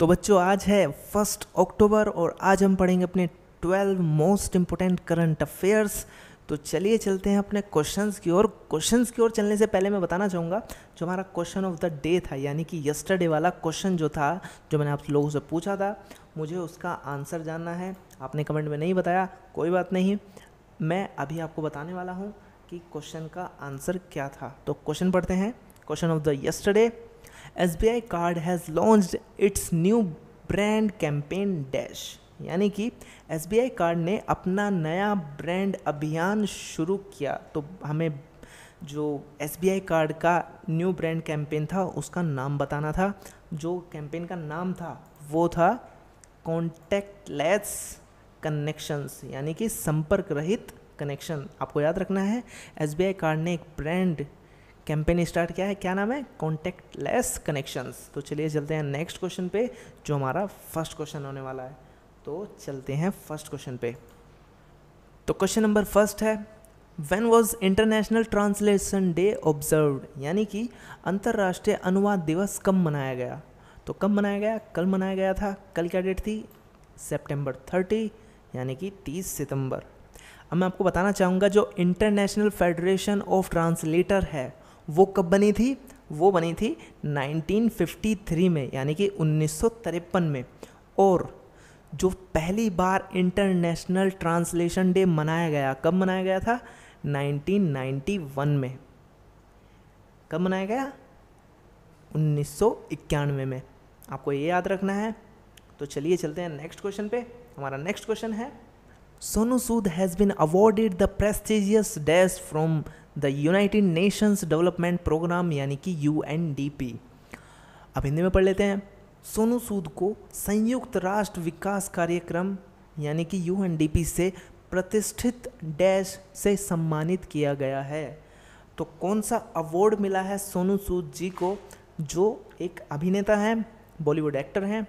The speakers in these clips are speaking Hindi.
तो बच्चों आज है फर्स्ट अक्टूबर और आज हम पढ़ेंगे अपने twelve most important current affairs तो चलिए चलते हैं अपने क्वेश्चंस की ओर क्वेश्चंस की ओर चलने से पहले मैं बताना चाहूँगा जो हमारा क्वेश्चन ऑफ द डे था यानी कि यस्टरडे वाला क्वेश्चन जो था जो मैंने आप लोगों से पूछा था मुझे उसका आंसर जानना है आपने कमेंट में नहीं बताया कोई बात नहीं मैं अभी आपको बताने वाला हूँ कि क्वेश्चन का आंसर क्या था तो क्वेश्चन पढ़ते हैं question of the yesterday S B I card has launch its new brand campaign dash यानी कि एस बी आई कार्ड ने अपना नया ब्रांड अभियान शुरू किया तो हमें जो एस बी आई कार्ड का न्यू ब्रांड कैंपेन था उसका नाम बताना था जो कैंपेन का नाम था वो था कॉन्टैक्ट लेस कनेक्शंस यानी कि संपर्क रहित कनेक्शन आपको याद रखना है एस बी आई कार्ड ने एक ब्रांड कैंपेन स्टार्ट किया है क्या नाम है कॉन्टैक्ट लेस कनेक्शंस तो चलिए चलते हैं नेक्स्ट क्वेश्चन पे जो हमारा फर्स्ट क्वेश्चन होने वाला है तो चलते हैं फर्स्ट क्वेश्चन पे तो क्वेश्चन नंबर फर्स्ट है when was international translation day observe यानी कि अंतर्राष्ट्रीय अनुवाद दिवस कब मनाया गया तो कब मनाया गया कल मनाया गया था कल क्या डेट थी सेप्टेम्बर थर्टी यानी कि तीस सितंबर अब मैं आपको बताना चाहूँगा जो इंटरनेशनल फेडरेशन ऑफ ट्रांसलेटर है वो कब बनी थी वो बनी थी 1953 में यानी कि उन्नीस में और जो पहली बार इंटरनेशनल ट्रांसलेशन डे मनाया गया कब मनाया गया था 1991 में कब मनाया गया उन्नीस में आपको ये याद रखना है तो चलिए चलते हैं नेक्स्ट क्वेश्चन पे हमारा नेक्स्ट क्वेश्चन है Sonu Sood has been awarded the prestigious dash from the United Nations Development Programme यानी कि यू अब हिंदी में पढ़ लेते हैं सोनू सूद को संयुक्त राष्ट्र विकास कार्यक्रम यानी कि यू से प्रतिष्ठित डैश से सम्मानित किया गया है तो कौन सा अवार्ड मिला है सोनू सूद जी को जो एक अभिनेता हैं बॉलीवुड एक्टर हैं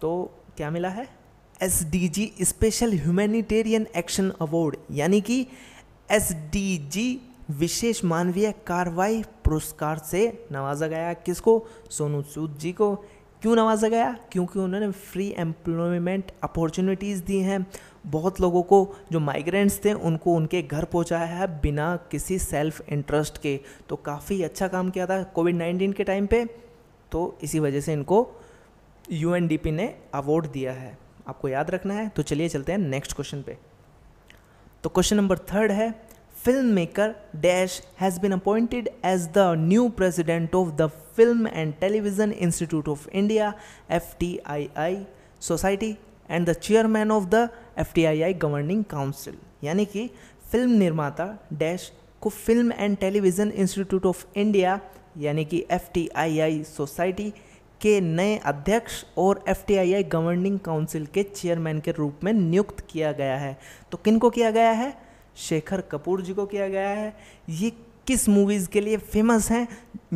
तो क्या मिला है S D G special humanitarian action award यानी कि एस डी जी विशेष मानवीय कार्रवाई पुरस्कार से नवाजा गया किसको सोनू सूद जी को क्यों नवाजा गया क्योंकि उन्होंने फ्री एम्प्लॉयमेंट अपॉर्चुनिटीज़ दी हैं बहुत लोगों को जो माइग्रेंट्स थे उनको उनके घर पहुंचाया है बिना किसी सेल्फ इंटरेस्ट के तो काफ़ी अच्छा काम किया था कोविड नाइन्टीन के टाइम पे तो इसी वजह से इनको यू ने अवार्ड दिया है आपको याद रखना है तो चलिए चलते हैं नेक्स्ट क्वेश्चन पे तो क्वेश्चन नंबर थर्ड है film maker dash has been appointed as the new president of the Film and Television Institute of India F T I I society and the chairman of the F T I I governing council यानी कि फिल्म निर्माता डैश को Film and Television Institute of India यानी कि F T I I society के नए अध्यक्ष और F T I I governing council के चेयरमैन के रूप में नियुक्त किया गया है तो किन को किया गया है शेखर कपूर जी को किया गया है ये किस मूवीज़ के लिए फेमस हैं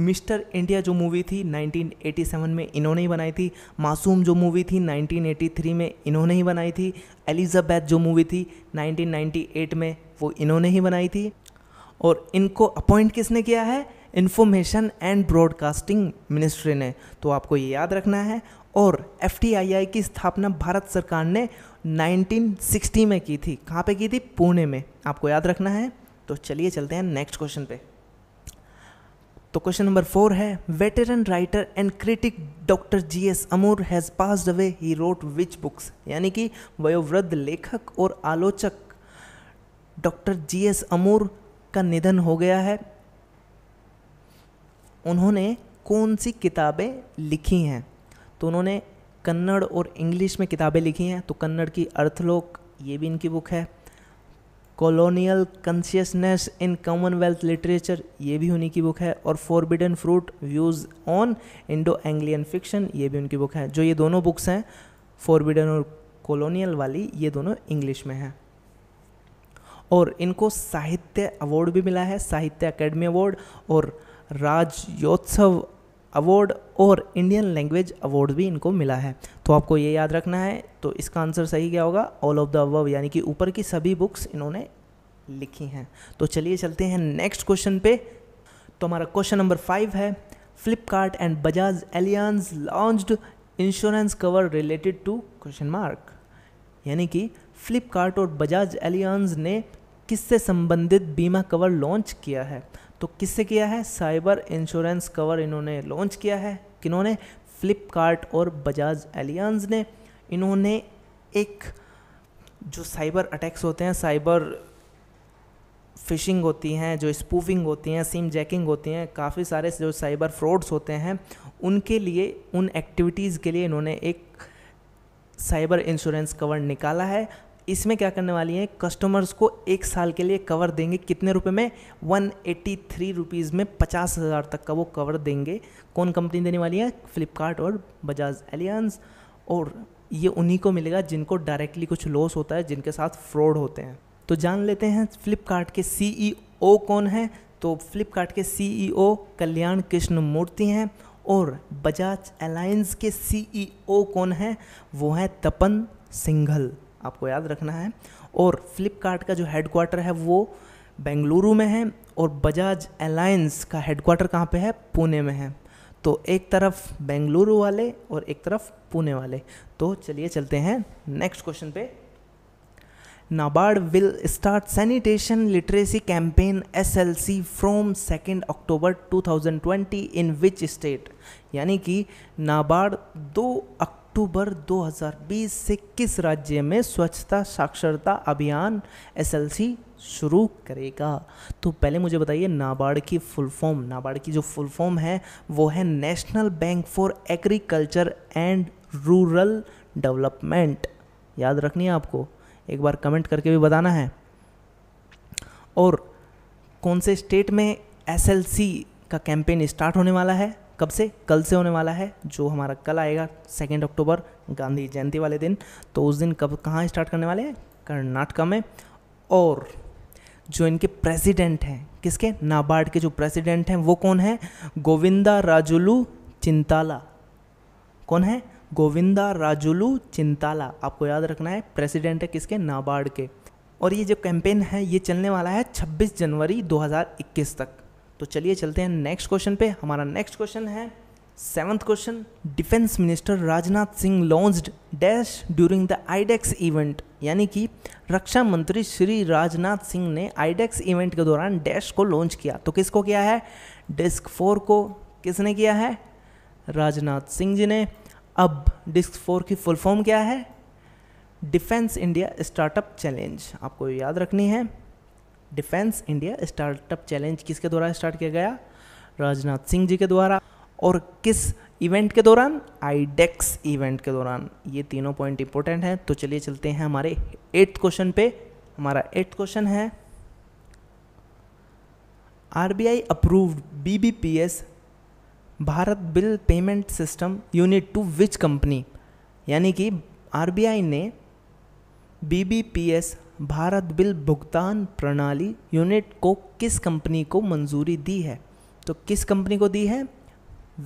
मिस्टर इंडिया जो मूवी थी 1987 में इन्होंने ही बनाई थी मासूम जो मूवी थी 1983 में इन्होंने ही बनाई थी एलिजाबैथ जो मूवी थी 1998 में वो इन्होंने ही बनाई थी और इनको अपॉइंट किसने किया है इन्फॉर्मेशन एंड ब्रॉडकास्टिंग मिनिस्ट्री ने तो आपको ये याद रखना है और एफ की स्थापना भारत सरकार ने 1960 में की थी कहाँ पे की थी पुणे में आपको याद रखना है तो चलिए चलते हैं नेक्स्ट क्वेश्चन पे तो क्वेश्चन नंबर फोर है veteran writer and critic doctor G S Amur has pass away he wrote which books यानी कि वयोवृद्ध लेखक और आलोचक डॉक्टर जी एस अमूर का निधन हो गया है उन्होंने कौन सी किताबें लिखी हैं तो उन्होंने कन्नड़ और इंग्लिश में किताबें लिखी हैं तो कन्नड़ की अर्थलोक ये भी इनकी बुक है colonial consciousness in commonwealth literature ये भी उन्हीं की बुक है और forbidden fruit views on Indo Anglian fiction ये भी उनकी बुक है जो ये दोनों बुक्स हैं फॉरबिडन और कॉलोनियल वाली ये दोनों इंग्लिश में हैं और इनको साहित्य अवार्ड भी मिला है साहित्य अकेडमी अवार्ड और राज अवार्ड और इंडियन लैंग्वेज अवार्ड भी इनको मिला है तो आपको ये याद रखना है तो इसका आंसर सही क्या होगा ऑल ऑफ द अव यानी कि ऊपर की सभी बुक्स इन्होंने लिखी हैं तो चलिए चलते हैं नेक्स्ट क्वेश्चन पे तो हमारा क्वेश्चन नंबर फाइव है Flipkart and Bajaj Allianz launched insurance cover related to question mark यानी कि फ्लिपकार्ट और बजाज एलियंस ने किससे संबंधित बीमा कवर लॉन्च किया है तो किससे किया है साइबर इंश्योरेंस कवर इन्होंने लॉन्च किया है किन्होंने फ्लिपकार्ट और बजाज एलियंस ने इन्होंने एक जो साइबर अटैक्स होते हैं साइबर फिशिंग होती हैं जो स्पूफिंग होती हैं सिम जैकिंग होती हैं काफ़ी सारे जो साइबर फ्रॉड्स होते हैं उनके लिए उन एक्टिविटीज़ के लिए इन्होंने एक साइबर इंश्योरेंस कवर निकाला है इसमें क्या करने वाली है कस्टमर्स को एक साल के लिए कवर देंगे कितने रुपए में वन एट्टी थ्री रुपीज़ में पचास हज़ार तक का वो कवर देंगे कौन कंपनी देने वाली है फ्लिपकार्ट और बजाज एलियंस और ये उन्हीं को मिलेगा जिनको डायरेक्टली कुछ लॉस होता है जिनके साथ फ्रॉड होते हैं तो जान लेते हैं फ्लिपकार्ट के सी e कौन है तो फ्लिपकार्ट के सी e कल्याण कृष्ण मूर्ति हैं और बजाज अलायंस के सीईओ e कौन हैं वो हैं तपन सिंघल आपको याद रखना है और फ्लिपकार्ट का जो हेडक्वार्टर है वो बेंगलुरु में है और बजाज एलायंस का हेडक्वार्टर कहाँ पे है पुणे में है तो एक तरफ बेंगलुरु वाले और एक तरफ पुणे वाले तो चलिए चलते हैं नेक्स्ट क्वेश्चन पे NABARD will start sanitation literacy campaign S L C from second October two thousand twenty in which state यानी कि नाबार्ड दो अक्टूबर अक्टूबर 2020 से किस राज्य में स्वच्छता साक्षरता अभियान एसएलसी शुरू करेगा तो पहले मुझे बताइए नाबार्ड की फुल फॉर्म नाबार्ड की जो फुल फॉर्म है वो है National Bank for Agriculture and Rural Development याद रखनी है आपको एक बार कमेंट करके भी बताना है और कौन से स्टेट में एसएलसी का कैंपेन स्टार्ट होने वाला है कब से कल से होने वाला है जो हमारा कल आएगा सेकेंड अक्टूबर गांधी जयंती वाले दिन तो उस दिन कब कहाँ स्टार्ट करने वाले हैं कर्नाटका में और जो इनके प्रेसिडेंट हैं किसके नाबार्ड के जो प्रेसिडेंट हैं वो कौन है गोविंदा राजुलू चिंताला कौन है गोविंदा राजुलू चिंताला आपको याद रखना है प्रेसिडेंट है किसके नाबार्ड के और ये जो कैंपेन है ये चलने वाला है 26 जनवरी 2021 तक तो चलिए चलते हैं नेक्स्ट क्वेश्चन पे हमारा नेक्स्ट क्वेश्चन है seventh question defence minister Rajnath Singh launched dash during the iDEX event यानी कि रक्षा मंत्री श्री राजनाथ सिंह ने आईडेक्स इवेंट e के दौरान डैश को लॉन्च किया तो किसको किया है डिस्क फोर को किसने किया है राजनाथ सिंह जी ने अब डिस्क फोर की फुल फॉर्म क्या है डिफेंस इंडिया स्टार्टअप चैलेंज आपको याद रखनी है डिफेंस इंडिया स्टार्टअप चैलेंज किसके द्वारा स्टार्ट किया गया राजनाथ सिंह जी के द्वारा और किस इवेंट के दौरान आईडेक्स इवेंट के दौरान ये तीनों पॉइंट इंपॉर्टेंट हैं तो चलिए चलते हैं हमारे एट्थ क्वेश्चन पे हमारा एट्थ क्वेश्चन है RBI approved BBPS Bharat bill payment system unit to which company यानी कि आरबीआई ने बीबीपीएस भारत बिल भुगतान प्रणाली यूनिट को किस कंपनी को मंजूरी दी है तो किस कंपनी को दी है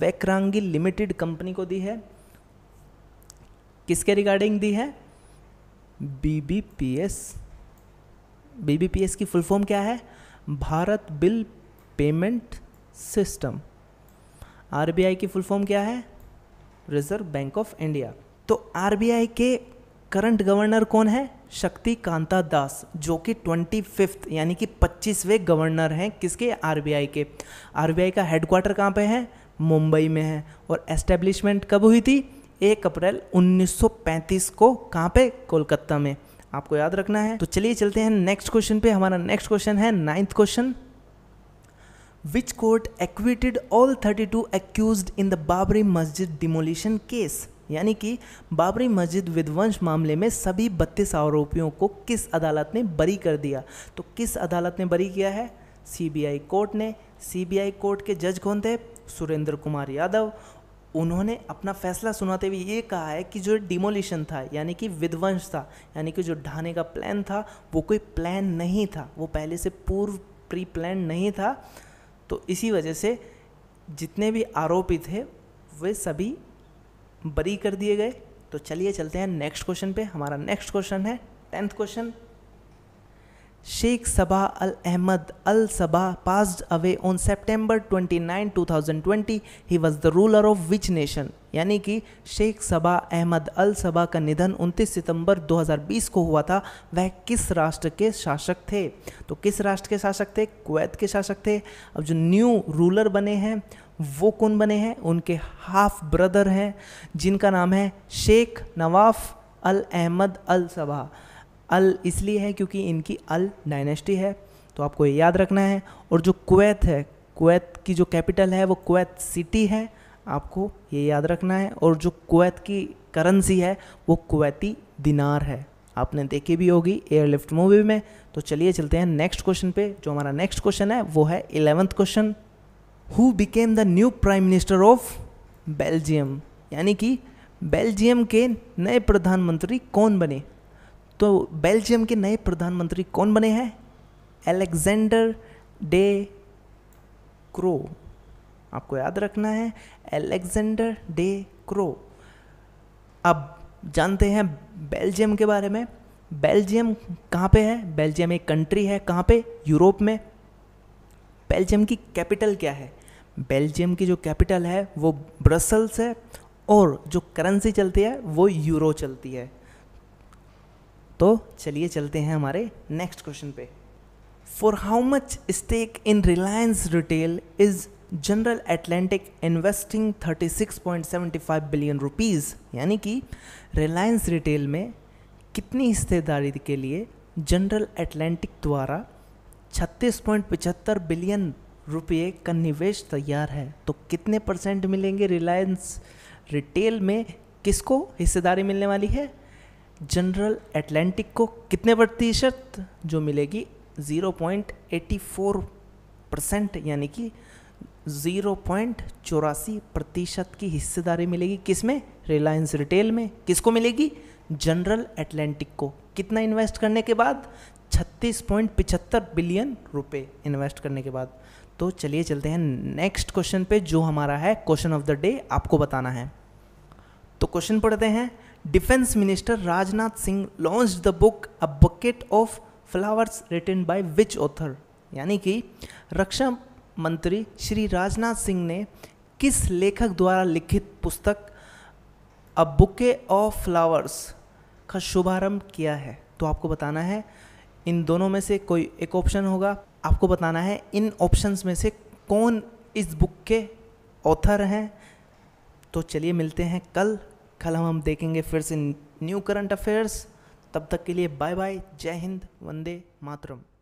वैक्रांगी लिमिटेड कंपनी को दी है किसके रिगार्डिंग दी है बीबीपीएस बीबीपीएस की फुल फॉर्म क्या है Bharat bill payment system RBI की फुल फॉर्म क्या है रिजर्व बैंक ऑफ इंडिया तो आरबीआई के करंट गवर्नर कौन है शक्ति कांता दास जो कि ट्वेंटी फिफ्थ यानी कि पच्चीसवें गवर्नर हैं किसके आर के आरबीआई का हेडक्वार्टर कहाँ पे है मुंबई में है और एस्टेब्लिशमेंट कब हुई थी एक अप्रैल 1935 को कहाँ पे कोलकाता में आपको याद रखना है तो चलिए चलते हैं नेक्स्ट क्वेश्चन पे हमारा नेक्स्ट क्वेश्चन है ninth question which court acquitted all 32 accused in the Babri Masjid demolition case यानी कि बाबरी मस्जिद विध्वंस मामले में सभी बत्तीस आरोपियों को किस अदालत ने बरी कर दिया तो किस अदालत ने बरी किया है सीबीआई कोर्ट ने सीबीआई कोर्ट के जज कौन थे सुरेंद्र कुमार यादव उन्होंने अपना फैसला सुनाते हुए ये कहा है कि जो डिमोलिशन था यानी कि विध्वंस था यानी कि जो ढाने का प्लान था वो कोई प्लान नहीं था वो पहले से पूर्व प्री प्लान नहीं था तो इसी वजह से जितने भी आरोपी थे वे सभी बरी कर दिए गए तो चलिए चलते हैं नेक्स्ट क्वेश्चन पे हमारा नेक्स्ट क्वेश्चन है tenth question Sheikh Sabah Al Ahmad Al Sabah pass away on September 29, 2020 he was the ruler of which nation यानी कि शेख सबा अहमद अल सबा का निधन 29 सितंबर 2020 को हुआ था वह किस राष्ट्र के शासक थे तो किस राष्ट्र के शासक थे कुवैत के शासक थे अब जो न्यू रूलर बने हैं वो कौन बने हैं उनके हाफ ब्रदर हैं जिनका नाम है शेख नवाफ अल अहमद अल सबा अल इसलिए है क्योंकि इनकी अल डायनेस्टी है तो आपको ये याद रखना है और जो कुवैत है कुवैत की जो कैपिटल है वो कुवैत सिटी है आपको ये याद रखना है और जो कुवैत की करेंसी है वो कुवैती दिनार है आपने देखी भी होगी एयरलिफ्ट मूवी में तो चलिए चलते हैं नेक्स्ट क्वेश्चन पे जो हमारा नेक्स्ट क्वेश्चन है वो है eleventh question who became the new prime minister of Belgium यानी कि बेल्जियम के नए प्रधानमंत्री कौन बने तो बेल्जियम के नए प्रधानमंत्री कौन बने हैं एलेक्जेंडर डे क्रो आपको याद रखना है एलेक्जेंडर डे क्रो अब जानते हैं बेल्जियम के बारे में बेल्जियम कहाँ पे है बेल्जियम एक कंट्री है कहाँ पे यूरोप में बेल्जियम की कैपिटल क्या है बेल्जियम की जो कैपिटल है वो ब्रसल्स है और जो करेंसी चलती है वो यूरो चलती है तो चलिए चलते हैं हमारे नेक्स्ट क्वेश्चन पे for how much stake in Reliance Retail is General Atlantic investing 36.75 billion rupees यानी कि रिलायंस रिटेल में कितनी हिस्सेदारी के लिए जनरल एटलांटिक द्वारा छत्तीस पॉइंट बिलियन रुपये का निवेश तैयार है तो कितने परसेंट मिलेंगे रिलायंस रिटेल में किसको हिस्सेदारी मिलने वाली है जनरल एटलांटिक को कितने प्रतिशत जो मिलेगी 0.84 परसेंट यानी कि जीरो पॉइंट चौरासी प्रतिशत की हिस्सेदारी मिलेगी किस में रिलायंस रिटेल में किसको मिलेगी जनरल एटलांटिक को कितना इन्वेस्ट करने के बाद छत्तीस पॉइंट बिलियन रुपए इन्वेस्ट करने के बाद तो चलिए चलते हैं नेक्स्ट क्वेश्चन पे जो हमारा है क्वेश्चन ऑफ द डे आपको बताना है तो क्वेश्चन पढ़ते हैं defence minister Rajnath Singh launch the book a bucket of flowers written by which author यानी कि रक्षा मंत्री श्री राजनाथ सिंह ने किस लेखक द्वारा लिखित पुस्तक अ बुके ऑफ फ्लावर्स का शुभारंभ किया है तो आपको बताना है इन दोनों में से कोई एक ऑप्शन होगा आपको बताना है इन ऑप्शंस में से कौन इस बुक के ऑथर हैं तो चलिए मिलते हैं कल कल हम हम देखेंगे फिर से न्यू करंट अफेयर्स तब तक के लिए बाय बाय जय हिंद वंदे मातरम